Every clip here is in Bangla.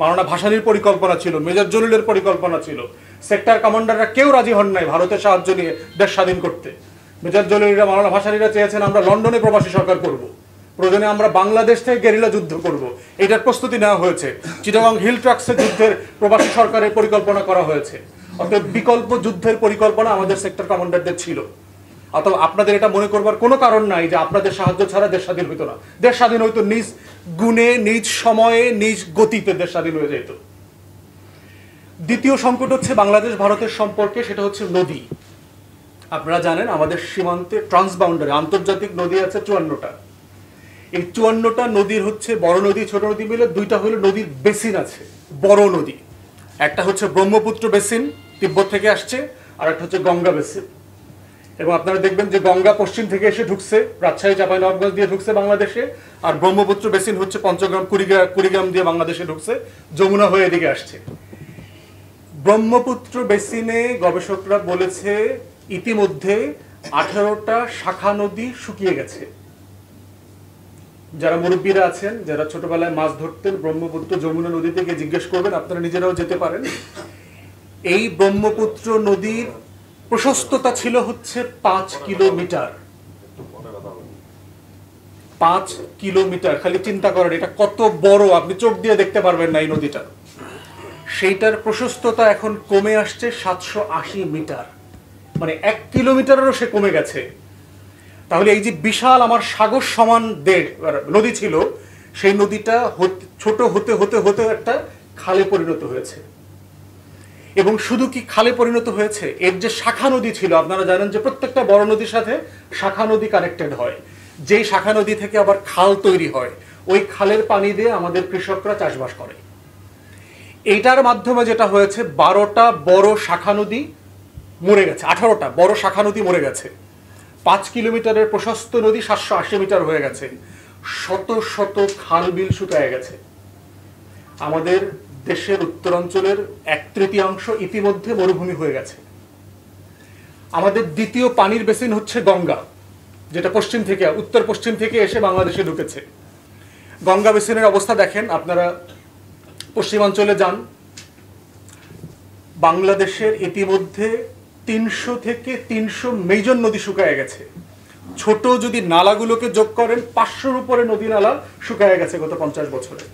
মারানা ভাসানির পরিকল্পনা ছিল মেজর জলিলের পরিকল্পনা ছিল সেক্টর কমান্ডাররা কেউ রাজি হন নাই ভারতের সাহায্য নিয়ে দেশ স্বাধীন করতে মেজর জলিলরা মারানা ভাসানিরা চেয়েছেন আমরা লন্ডনে প্রবাসী সরকার করব। প্রয়োজনে আমরা বাংলাদেশ থেকে গেরিলা যুদ্ধ করব। এটার প্রস্তুতি নেওয়া হয়েছে চিটাগং হিল ট্রাক্সের যুদ্ধের প্রবাসী সরকারের পরিকল্পনা করা হয়েছে অর্থাৎ বিকল্প যুদ্ধের পরিকল্পনা আমাদের সেক্টর কমান্ডারদের ছিল অথবা আপনাদের এটা মনে করবার কোনো কারণ নাই যে আপনাদের সাহায্য ছাড়া দেশ স্বাধীন হইতো না দেশ স্বাধীন হইতো নিজ গুণে নিজ সময়ে নিজ গতিতে দেশ স্বাধীন হয়ে যেত দ্বিতীয় সংকট হচ্ছে বাংলাদেশ ভারতের সম্পর্কে সেটা হচ্ছে নদী আপনারা জানেন আমাদের সীমান্তে ট্রান্সবাউন্ডারি আন্তর্জাতিক নদী আছে চুয়ান্নটা এই চুয়ান্নটা নদীর হচ্ছে বড় নদী ছোট নদী মিলে দুইটা হলো নদীর বেসিন আছে বড় নদী একটা হচ্ছে ব্রহ্মপুত্র বেসিন তিব্বত থেকে আসছে আর একটা হচ্ছে গঙ্গা বেসিন এবং আপনারা দেখবেন যে গঙ্গা পশ্চিম থেকে এসে ঢুকছে রাজশাহী চাঁপাইনবাবগঞ্জ দিয়ে ঢুকছে বাংলাদেশে আর ব্রহ্মপুত্র বেসিন হচ্ছে পঞ্চগ্রাম কুড়িগ্রাম কুড়িগ্রাম দিয়ে বাংলাদেশে ঢুকছে যমুনা হয়ে এদিকে আসছে ব্রহ্মপুত্র বেসিনে গবেষকরা বলেছে ইতিমধ্যে আঠারোটা শাখা নদী শুকিয়ে গেছে যারা মুরব্বীরা আছেন যারা ছোটবেলায় মাছ ধরতেন ব্রহ্মপুত্র যমুনা নদী থেকে জিজ্ঞেস করবেন আপনারা নিজেরাও যেতে পারেন এই ব্রহ্মপুত্র নদীর প্রশস্ততা ছিল হচ্ছে পাঁচ কিলোমিটার পাঁচ কিলোমিটার খালি চিন্তা করেন এটা কত বড় আপনি চোখ দিয়ে দেখতে পারবেন না এই নদীটা সেইটার প্রশস্ততা এখন কমে আসছে সাতশো আশি মিটার মানে এক কিলোমিটারেরও সে কমে গেছে তাহলে এই যে বিশাল আমার সাগর সমান নদী ছিল সেই নদীটা ছোট হতে হতে হতে একটা খালে পরিণত হয়েছে এবং শুধু কি খালে পরিণত হয়েছে এর যে শাখা নদী ছিল আপনারা জানেন যে প্রত্যেকটা বড় নদীর সাথে শাখা নদী কানেক্টেড হয় যেই শাখা নদী থেকে আবার খাল তৈরি হয় ওই খালের পানি দিয়ে আমাদের কৃষকরা চাষবাস করে এটার মাধ্যমে যেটা হয়েছে বারোটা বড় শাখা নদী মরে গেছে আঠারোটা বড় শাখা নদী মরে গেছে পাঁচ কিলোমিটারের প্রশস্ত নদী সাতশো আশি মিটার হয়ে গেছে শত শত খাল বিল শুকায় গেছে আমাদের দেশের উত্তরাঞ্চলের এক তৃতীয়াংশ ইতিমধ্যে মরুভূমি হয়ে গেছে আমাদের দ্বিতীয় পানির বেসিন হচ্ছে গঙ্গা যেটা পশ্চিম থেকে উত্তর পশ্চিম থেকে এসে বাংলাদেশে ঢুকেছে গঙ্গা বেসিনের অবস্থা দেখেন আপনারা পশ্চিমাঞ্চলে যান বাংলাদেশের ইতিমধ্যে তিনশো থেকে তিনশো মেজন নদী শুকায় গেছে ছোট যদি নালাগুলোকে যোগ করেন পাঁচশোর উপরে নদী নালা শুকায় গেছে গত পঞ্চাশ বছরে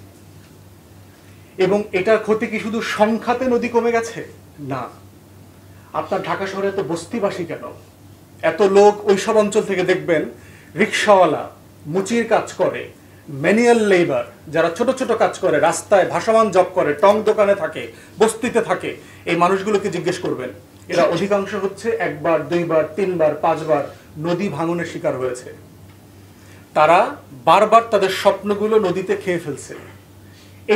এবং এটার ক্ষতি কি শুধু সংখ্যাতে নদী কমে গেছে না আপনার ঢাকা শহরে এত বস্তিবাসী কেন এত লোক ওই সব অঞ্চল থেকে দেখবেন রিক্সাওয়ালা মুচির কাজ করে ম্যানুয়াল লেবার যারা ছোট ছোট কাজ করে রাস্তায় ভাসমান জব করে টং দোকানে থাকে বস্তিতে থাকে এই মানুষগুলোকে জিজ্ঞেস করবেন এরা অধিকাংশ হচ্ছে একবার দুইবার তিনবার পাঁচবার নদী ভাঙনের শিকার হয়েছে তারা বারবার তাদের স্বপ্নগুলো নদীতে খেয়ে ফেলছে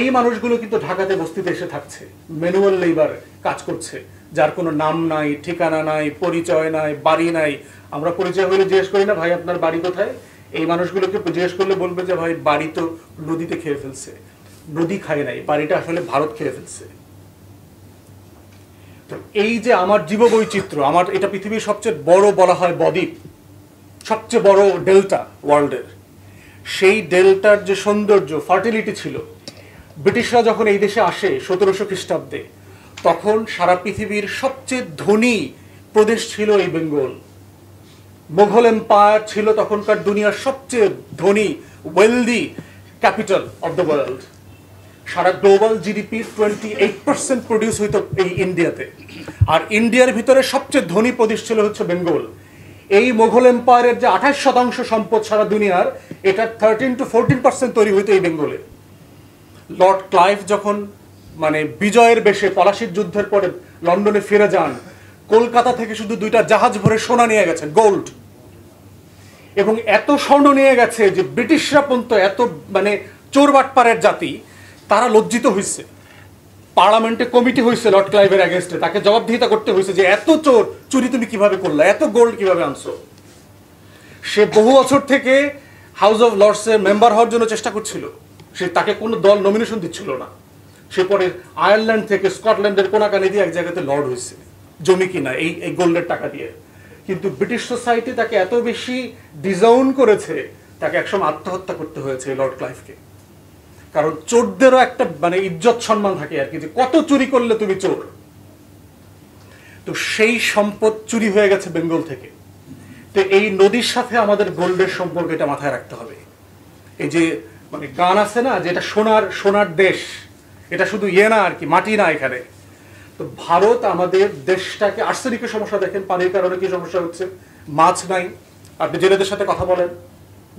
এই মানুষগুলো কিন্তু ঢাকাতে বস্তিতে এসে থাকছে ম্যানুয়াল লেবার কাজ করছে যার কোনো নাম নাই ঠিকানা নাই পরিচয় নাই বাড়ি নাই আমরা পরিচয় হলে জিজ্ঞেস করি না ভাই আপনার বাড়ি কোথায় এই মানুষগুলোকে জিজ্ঞেস করলে বলবে যে ভাই বাড়ি তো নদীতে খেয়ে ফেলছে নদী খায় নাই বাড়িটা আসলে ভারত খেয়ে ফেলছে তো এই যে আমার জীব বৈচিত্র্য আমার এটা পৃথিবীর সবচেয়ে বড় বলা হয় বদ্বীপ সবচেয়ে বড় ডেল্টা ওয়ার্ল্ডের সেই ডেল্টার যে সৌন্দর্য ফার্টিলিটি ছিল ব্রিটিশরা যখন এই দেশে আসে সতেরোশো খ্রিস্টাব্দে তখন সারা পৃথিবীর সবচেয়ে ধনী প্রদেশ ছিল এই বেঙ্গল মোঘল এম্পায়ার ছিল তখনকার দুনিয়ার সবচেয়ে ধনী wealthy capital of the world সারা global GDP twenty eight percent produce হইত এই ইন্ডিয়াতে আর ইন্ডিয়ার ভিতরে সবচেয়ে ধনী প্রদেশ ছিল হচ্ছে বেঙ্গল এই মোঘল এম্পায়ারের যে আঠাশ শতাংশ সম্পদ সারা দুনিয়ার এটা থার্টিন টু ফোরটিন পার্সেন্ট তৈরি হইতো এই বেঙ্গলে লর্ড ক্লাইভ যখন মানে বিজয়ের বেশে পলাশির যুদ্ধের পরে লন্ডনে ফিরে যান কলকাতা থেকে শুধু দুইটা জাহাজ ভরে সোনা নিয়ে গেছে গোল্ড এবং এত স্বর্ণ নিয়ে গেছে যে ব্রিটিশরা পর্যন্ত এত মানে চোর জাতি তারা লজ্জিত হয়েছে পার্লামেন্টে কমিটি হয়েছে লর্ড ক্লাইভের অ্যাগেনস্টে তাকে জবাবদিহিতা করতে হয়েছে যে এত চোর চুরি তুমি কিভাবে করলো এত গোল্ড কিভাবে আনছো সে বহু বছর থেকে হাউস অফ লর্ডসের মেম্বার হওয়ার জন্য চেষ্টা করছিল সে তাকে কোনো দল নমিনেশন দিচ্ছিল না সে পরে আয়ারল্যান্ড থেকে স্কটল্যান্ডের কোনাকানি দিয়ে এক জায়গাতে লর্ড হয়েছে জমি কিনা এই এই গোল্ডের টাকা দিয়ে কিন্তু ব্রিটিশ সোসাইটি তাকে এত বেশি ডিজাউন করেছে তাকে একসময় আত্মহত্যা করতে হয়েছে লর্ড ক্লাইভকে কারণ চোরদেরও একটা মানে ইজ্জত সম্মান থাকে আর কি যে কত চুরি করলে তুমি চোর তো সেই সম্পদ চুরি হয়ে গেছে বেঙ্গল থেকে তো এই নদীর সাথে আমাদের গোল্ডের সম্পর্ক এটা মাথায় রাখতে হবে এই যে মানে গান আছে না যেটা সোনার সোনার দেশ এটা শুধু ইয়ে না আর কি মাটি না এখানে তো ভারত আমাদের দেশটাকে আর্সেনিকের সমস্যা দেখেন পানির কারণে কি সমস্যা হচ্ছে মাছ নাই আপনি জেলেদের সাথে কথা বলেন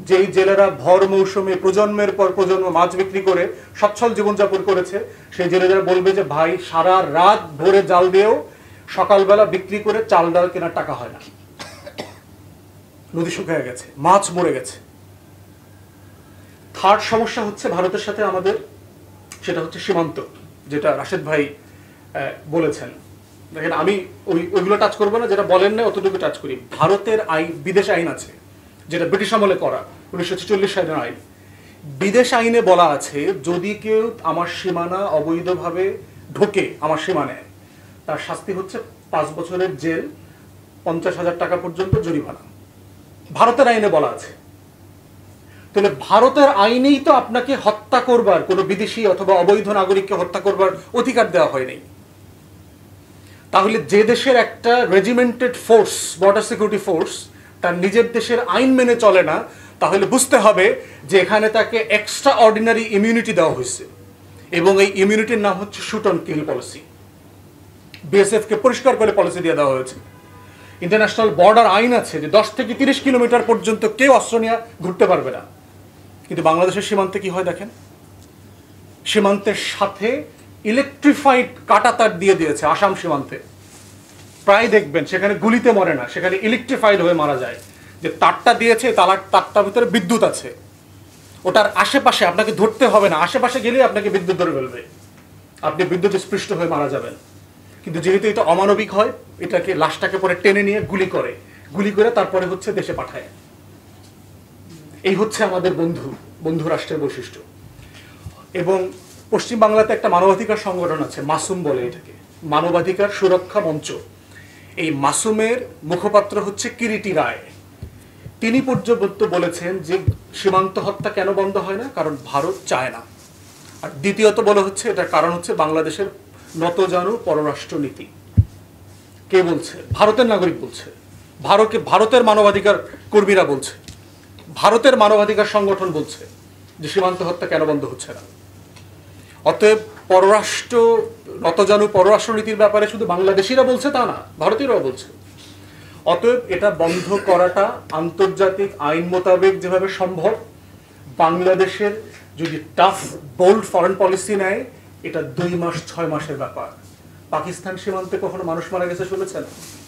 যেই জেলেরা ভর মৌসুমে প্রজন্মের পর প্রজন্ম মাছ বিক্রি করে সচ্ছল জীবনযাপন করেছে সেই জেলেরা বলবে যে ভাই সারা রাত ভোরে জাল দিয়েও সকালবেলা বিক্রি করে চাল ডাল কেনার টাকা হয় না নদী শুকিয়ে গেছে মাছ মরে গেছে থার্ড সমস্যা হচ্ছে ভারতের সাথে আমাদের সেটা হচ্ছে সীমান্ত যেটা রাশেদ ভাই বলেছেন দেখেন আমি ওই ওইগুলো টাচ করবো না যেটা বলেন না অতটুকু টাচ করি ভারতের আইন বিদেশ আইন আছে যেটা ব্রিটিশ আমলে করা উনিশশো ছেচল্লিশ সালের আইন বিদেশ আইনে বলা আছে যদি কেউ আমার সীমানা অবৈধভাবে ঢোকে আমার সীমানায় তার শাস্তি হচ্ছে পাঁচ বছরের জেল পঞ্চাশ হাজার টাকা পর্যন্ত জরিমানা ভারতের আইনে বলা আছে তাহলে ভারতের আইনেই তো আপনাকে হত্যা করবার কোনো বিদেশি অথবা অবৈধ নাগরিককে হত্যা করবার অধিকার দেওয়া হয়নি তাহলে যে দেশের একটা regimented force border security force তার নিজের দেশের আইন মেনে চলে না তাহলে বুঝতে হবে যে এখানে তাকে এক্সট্রা অর্ডিনারি ইমিউনিটি দেওয়া হয়েছে এবং এই ইমিউনিটির নাম হচ্ছে শুট অন কিল পলিসি বিএসএফকে পরিষ্কার করে পলিসি দিয়ে দেওয়া হয়েছে ইন্টারন্যাশনাল বর্ডার আইন আছে যে দশ থেকে তিরিশ কিলোমিটার পর্যন্ত কেউ অস্ত্র নিয়ে ঘুরতে পারবে না কিন্তু বাংলাদেশের সীমান্তে কি হয় দেখেন সীমান্তের সাথে ইলেকট্রিফাইড কাটাতার দিয়ে দিয়েছে আসাম সীমান্তে প্রায় দেখবেন সেখানে গুলিতে মরে না সেখানে ইলেকট্রিফাইড হয়ে মারা যায় যে তারটা দিয়েছে তালার তারটার ভিতরে বিদ্যুৎ আছে ওটার আশেপাশে আপনাকে ধরতে হবে না আশেপাশে গেলেই আপনাকে বিদ্যুৎ ধরে ফেলবে আপনি বিদ্যুৎ স্পৃষ্ট হয়ে মারা যাবেন কিন্তু যেহেতু এটা অমানবিক হয় এটাকে লাশটাকে পরে টেনে নিয়ে গুলি করে গুলি করে তারপরে হচ্ছে দেশে পাঠায় এই হচ্ছে আমাদের বন্ধু বন্ধু রাষ্ট্রের বৈশিষ্ট্য এবং পশ্চিম বাংলাতে একটা মানবাধিকার সংগঠন আছে মাসুম বলে এটাকে মানবাধিকার সুরক্ষা মঞ্চ এই মাসুমের মুখপাত্র হচ্ছে কিরিটি রায় তিনি পর্যন্ত বলেছেন যে সীমান্ত হত্যা কেন বন্ধ হয় না কারণ ভারত চায় না আর দ্বিতীয়ত বলা হচ্ছে এটার কারণ হচ্ছে বাংলাদেশের নতজানু পররাষ্ট্রনীতি কে বলছে ভারতের নাগরিক বলছে ভারতকে ভারতের মানবাধিকার কর্মীরা বলছে ভারতের মানবাধিকার সংগঠন বলছে যে সীমান্ত হত্যা কেন বন্ধ হচ্ছে না অতএব পররাষ্ট্র নতজানু পররাষ্ট্রনীতির ব্যাপারে শুধু বাংলাদেশিরা বলছে তা না ভারতীয়রাও বলছে অতএব এটা বন্ধ করাটা আন্তর্জাতিক আইন মোতাবেক যেভাবে সম্ভব বাংলাদেশের যদি টাফ বোল্ড ফরেন পলিসি নেয় এটা দুই মাস ছয় মাসের ব্যাপার পাকিস্তান সীমান্তে কখনো মানুষ মারা গেছে শুনেছেন